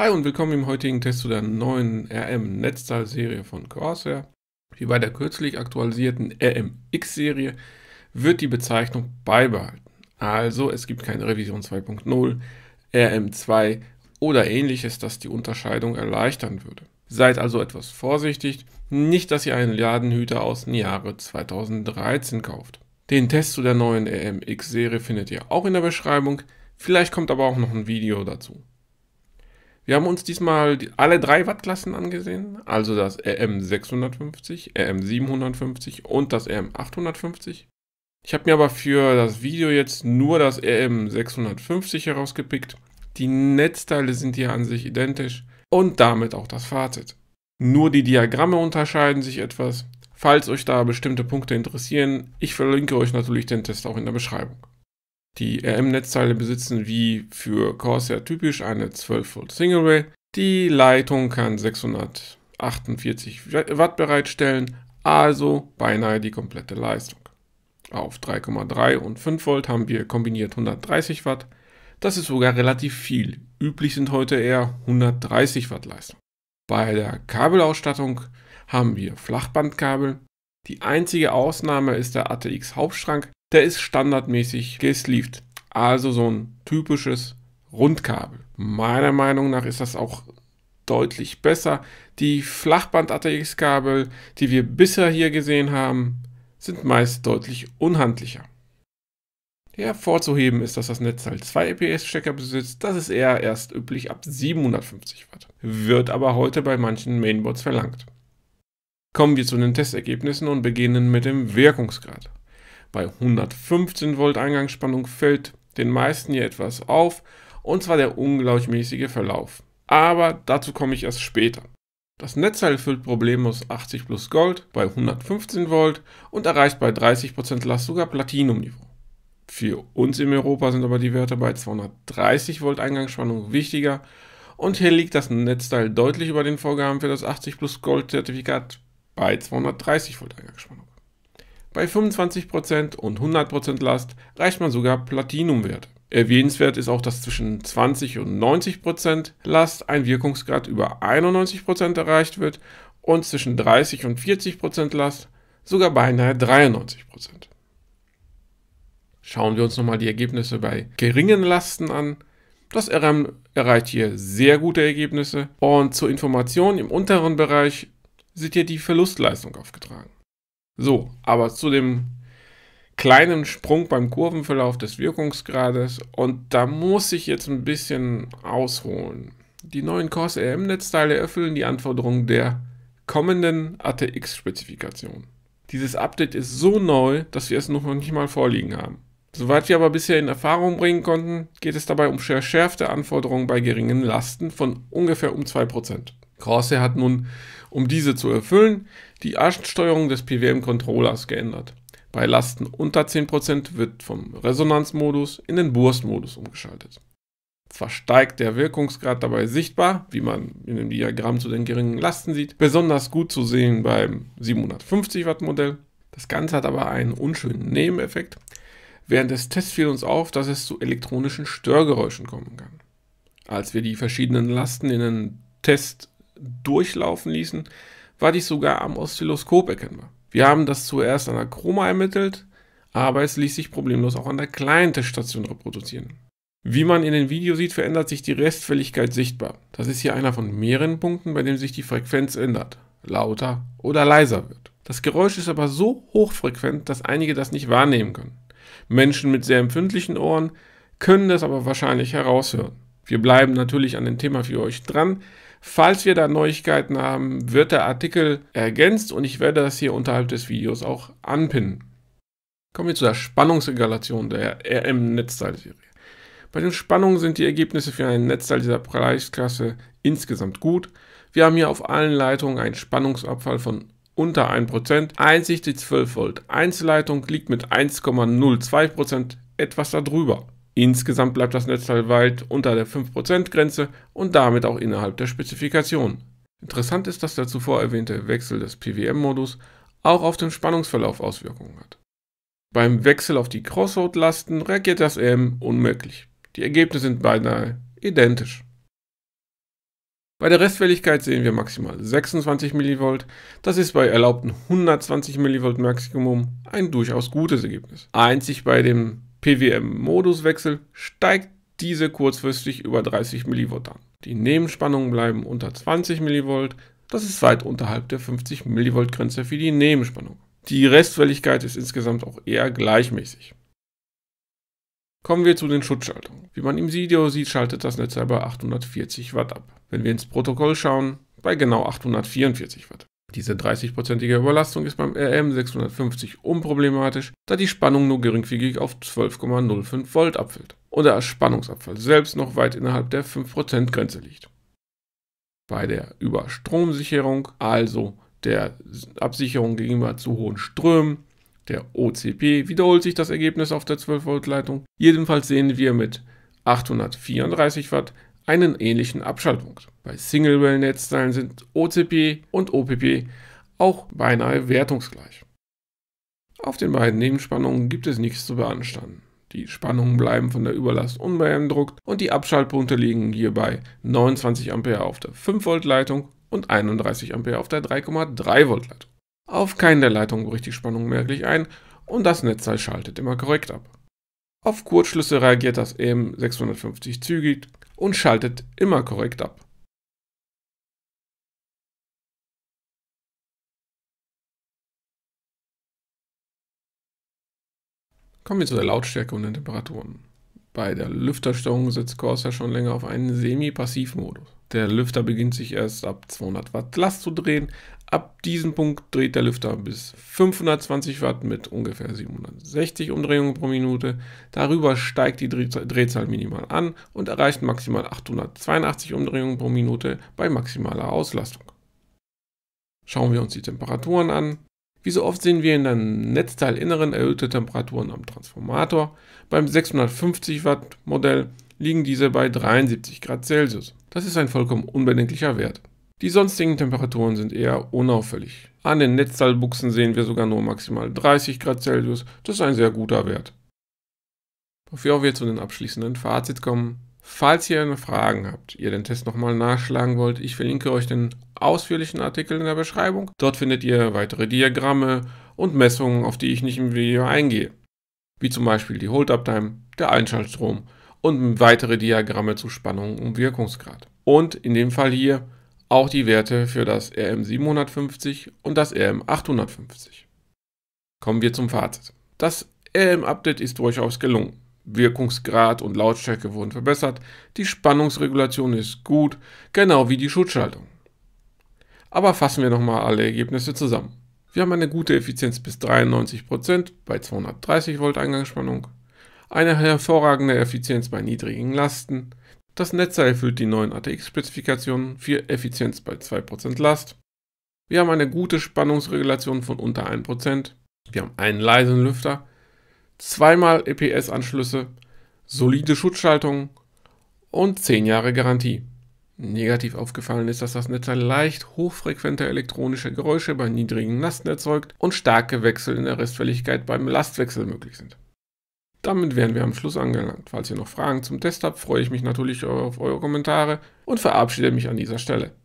Hi und willkommen im heutigen Test zu der neuen RM-Netzteil-Serie von Corsair. Wie bei der kürzlich aktualisierten RMX-Serie wird die Bezeichnung beibehalten. Also es gibt keine Revision 2.0, RM2 oder ähnliches, das die Unterscheidung erleichtern würde. Seid also etwas vorsichtig, nicht dass ihr einen Ladenhüter aus dem Jahre 2013 kauft. Den Test zu der neuen RMX-Serie findet ihr auch in der Beschreibung, vielleicht kommt aber auch noch ein Video dazu. Wir haben uns diesmal alle drei Wattklassen angesehen, also das RM650, RM750 und das RM850. Ich habe mir aber für das Video jetzt nur das RM650 herausgepickt. Die Netzteile sind hier an sich identisch und damit auch das Fazit. Nur die Diagramme unterscheiden sich etwas. Falls euch da bestimmte Punkte interessieren, ich verlinke euch natürlich den Test auch in der Beschreibung. Die RM-Netzteile besitzen wie für Corsair typisch eine 12V Single Rail. Die Leitung kann 648 Watt bereitstellen, also beinahe die komplette Leistung. Auf 3,3 und 5 Volt haben wir kombiniert 130 Watt. Das ist sogar relativ viel. Üblich sind heute eher 130 Watt Leistung. Bei der Kabelausstattung haben wir Flachbandkabel. Die einzige Ausnahme ist der ATX Hauptschrank, der ist standardmäßig gesleeved. Also so ein typisches Rundkabel. Meiner Meinung nach ist das auch deutlich besser. Die Flachband-ATX-Kabel, die wir bisher hier gesehen haben, sind meist deutlich unhandlicher. Hervorzuheben ist, dass das Netzteil 2 EPS-Stecker besitzt, das ist eher erst üblich ab 750 Watt, wird aber heute bei manchen Mainboards verlangt. Kommen wir zu den Testergebnissen und beginnen mit dem Wirkungsgrad bei 115 Volt Eingangsspannung fällt den meisten hier etwas auf, und zwar der ungleichmäßige Verlauf. Aber dazu komme ich erst später. Das Netzteil füllt problemlos 80 plus Gold bei 115 Volt und erreicht bei 30% Last sogar Platinum-Niveau. Für uns in Europa sind aber die Werte bei 230 Volt Eingangsspannung wichtiger und hier liegt das Netzteil deutlich über den Vorgaben für das 80 plus Gold Zertifikat bei 230 Volt Eingangsspannung. Bei 25% und 100% Last reicht man sogar Platinumwerte. Erwähnenswert ist auch, dass zwischen 20 und 90% Last ein Wirkungsgrad über 91% erreicht wird und zwischen 30 und 40% Last sogar beinahe 93%. Schauen wir uns nochmal die Ergebnisse bei geringen Lasten an. Das RM erreicht hier sehr gute Ergebnisse und zur Information im unteren Bereich seht hier die Verlustleistung aufgetragen. So, aber zu dem kleinen Sprung beim Kurvenverlauf des Wirkungsgrades und da muss ich jetzt ein bisschen ausholen. Die neuen Corsair e m netzteile erfüllen die Anforderungen der kommenden ATX-Spezifikation. Dieses Update ist so neu, dass wir es noch nicht mal vorliegen haben. Soweit wir aber bisher in Erfahrung bringen konnten, geht es dabei um verschärfte Anforderungen bei geringen Lasten von ungefähr um 2%. Corsair hat nun um diese zu erfüllen, die Aschensteuerung des PWM-Controllers geändert. Bei Lasten unter 10% wird vom Resonanzmodus in den Burstmodus umgeschaltet. Zwar steigt der Wirkungsgrad dabei sichtbar, wie man in dem Diagramm zu den geringen Lasten sieht, besonders gut zu sehen beim 750 Watt Modell. Das Ganze hat aber einen unschönen Nebeneffekt. Während des Tests fiel uns auf, dass es zu elektronischen Störgeräuschen kommen kann. Als wir die verschiedenen Lasten in den Test durchlaufen ließen, war dies sogar am Oszilloskop erkennbar. Wir haben das zuerst an der Chroma ermittelt, aber es ließ sich problemlos auch an der kleinen Teststation reproduzieren. Wie man in dem Video sieht, verändert sich die Restfälligkeit sichtbar. Das ist hier einer von mehreren Punkten, bei dem sich die Frequenz ändert, lauter oder leiser wird. Das Geräusch ist aber so hochfrequent, dass einige das nicht wahrnehmen können. Menschen mit sehr empfindlichen Ohren können das aber wahrscheinlich heraushören. Wir bleiben natürlich an dem Thema für euch dran, Falls wir da Neuigkeiten haben, wird der Artikel ergänzt und ich werde das hier unterhalb des Videos auch anpinnen. Kommen wir zu der Spannungsregulation der RM-Netzteilserie. Bei den Spannungen sind die Ergebnisse für ein Netzteil dieser Preisklasse insgesamt gut. Wir haben hier auf allen Leitungen einen Spannungsabfall von unter 1%. Einzig 12 Volt Einzelleitung liegt mit 1,02% etwas darüber. Insgesamt bleibt das Netzteil weit unter der 5%-Grenze und damit auch innerhalb der Spezifikation. Interessant ist, dass der zuvor erwähnte Wechsel des PWM-Modus auch auf den Spannungsverlauf Auswirkungen hat. Beim Wechsel auf die Crossroad-Lasten reagiert das EM unmöglich. Die Ergebnisse sind beinahe identisch. Bei der Restfälligkeit sehen wir maximal 26 mV. Das ist bei erlaubten 120 mV Maximum ein durchaus gutes Ergebnis. Einzig bei dem PWM-Moduswechsel steigt diese kurzfristig über 30 mV an. Die Nebenspannungen bleiben unter 20 mV, das ist weit unterhalb der 50 mV Grenze für die Nebenspannung. Die Restwelligkeit ist insgesamt auch eher gleichmäßig. Kommen wir zu den Schutzschaltungen. Wie man im Video sieht, schaltet das Netzteil bei 840 Watt ab. Wenn wir ins Protokoll schauen, bei genau 844 Watt. Diese 30-prozentige Überlastung ist beim RM650 unproblematisch, da die Spannung nur geringfügig auf 12,05 Volt abfällt und der Spannungsabfall selbst noch weit innerhalb der 5% Grenze liegt. Bei der Überstromsicherung, also der Absicherung gegenüber zu hohen Strömen, der OCP, wiederholt sich das Ergebnis auf der 12 Volt Leitung. Jedenfalls sehen wir mit 834 Watt einen ähnlichen Abschaltpunkt. Bei Single-Well-Netzteilen sind OCP und OPP auch beinahe wertungsgleich. Auf den beiden Nebenspannungen gibt es nichts zu beanstanden. Die Spannungen bleiben von der Überlast unbeeindruckt und die Abschaltpunkte liegen hierbei 29 Ampere auf der 5 Volt Leitung und 31 Ampere auf der 3,3 Volt Leitung. Auf keinen der Leitungen bricht die Spannung merklich ein und das Netzteil schaltet immer korrekt ab. Auf Kurzschlüsse reagiert das EM650 zügig und schaltet immer korrekt ab. Kommen wir zu der Lautstärke und den Temperaturen. Bei der Lüftersteuerung sitzt Corsair schon länger auf einen Semi-Passivmodus. Der Lüfter beginnt sich erst ab 200 Watt Last zu drehen. Ab diesem Punkt dreht der Lüfter bis 520 Watt mit ungefähr 760 Umdrehungen pro Minute. Darüber steigt die Drehzahl minimal an und erreicht maximal 882 Umdrehungen pro Minute bei maximaler Auslastung. Schauen wir uns die Temperaturen an. Wie so oft sehen wir in einem Netzteilinneren erhöhte Temperaturen am Transformator. Beim 650 Watt Modell liegen diese bei 73 Grad Celsius. Das ist ein vollkommen unbedenklicher Wert. Die sonstigen Temperaturen sind eher unauffällig. An den Netzteilbuchsen sehen wir sogar nur maximal 30 Grad Celsius. Das ist ein sehr guter Wert. Bevor wir zu den abschließenden Fazit kommen, Falls ihr Fragen habt, ihr den Test nochmal nachschlagen wollt, ich verlinke euch den ausführlichen Artikel in der Beschreibung. Dort findet ihr weitere Diagramme und Messungen, auf die ich nicht im Video eingehe. Wie zum Beispiel die Hold-Up-Time, der Einschaltstrom und weitere Diagramme zu Spannung und Wirkungsgrad. Und in dem Fall hier auch die Werte für das RM750 und das RM850. Kommen wir zum Fazit. Das RM-Update ist durchaus gelungen. Wirkungsgrad und Lautstärke wurden verbessert, die Spannungsregulation ist gut, genau wie die Schutzschaltung. Aber fassen wir nochmal alle Ergebnisse zusammen. Wir haben eine gute Effizienz bis 93% bei 230 Volt Eingangsspannung, eine hervorragende Effizienz bei niedrigen Lasten, das Netzteil erfüllt die neuen ATX-Spezifikationen, für Effizienz bei 2% Last, wir haben eine gute Spannungsregulation von unter 1%, wir haben einen leisen Lüfter, zweimal EPS-Anschlüsse, solide Schutzschaltung und 10 Jahre Garantie. Negativ aufgefallen ist, dass das Netzteil leicht hochfrequente elektronische Geräusche bei niedrigen Lasten erzeugt und starke Wechsel in der Restfälligkeit beim Lastwechsel möglich sind. Damit wären wir am Schluss angelangt. Falls ihr noch Fragen zum Test habt, freue ich mich natürlich auf eure Kommentare und verabschiede mich an dieser Stelle.